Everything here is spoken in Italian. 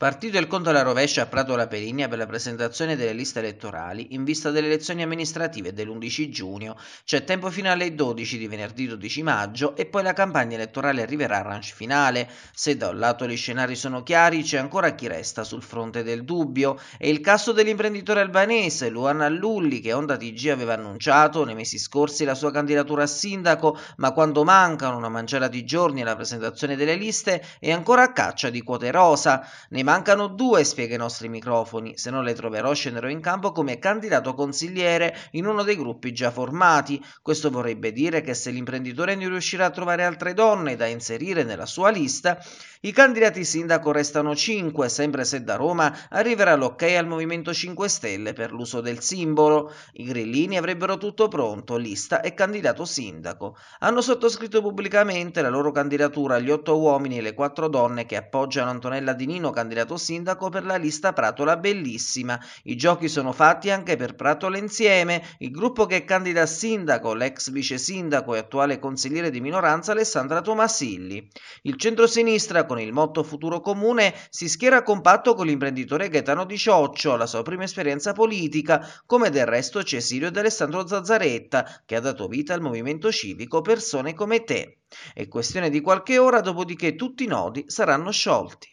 Partito il conto alla rovescia a Prato La Perigna per la presentazione delle liste elettorali in vista delle elezioni amministrative dell'11 giugno, c'è tempo fino alle 12 di venerdì 12 maggio e poi la campagna elettorale arriverà al ranch finale. Se da un lato gli scenari sono chiari, c'è ancora chi resta sul fronte del dubbio. È il caso dell'imprenditore albanese Luana Lulli che Onda TG aveva annunciato nei mesi scorsi la sua candidatura a sindaco, ma quando mancano una manciata di giorni alla presentazione delle liste è ancora a caccia di quote rosa. Nei mancano due, spiega i nostri microfoni, se non le troverò scenderò in campo come candidato consigliere in uno dei gruppi già formati. Questo vorrebbe dire che se l'imprenditore non riuscirà a trovare altre donne da inserire nella sua lista, i candidati sindaco restano cinque, sempre se da Roma arriverà l'ok al Movimento 5 Stelle per l'uso del simbolo. I grillini avrebbero tutto pronto, lista e candidato sindaco. Hanno sottoscritto pubblicamente la loro candidatura gli otto uomini e le quattro donne che appoggiano Antonella Di Nino, candidata candidato sindaco per la lista Pratola Bellissima. I giochi sono fatti anche per Pratola Insieme, il gruppo che candida sindaco, l'ex vice sindaco e attuale consigliere di minoranza Alessandra Tomasilli. Il centro-sinistra, con il motto Futuro Comune, si schiera compatto con l'imprenditore Gaetano Di Cioccio, la sua prima esperienza politica, come del resto Cesirio ed Alessandro Zazzaretta, che ha dato vita al movimento civico Persone come te. È questione di qualche ora, dopodiché tutti i nodi saranno sciolti.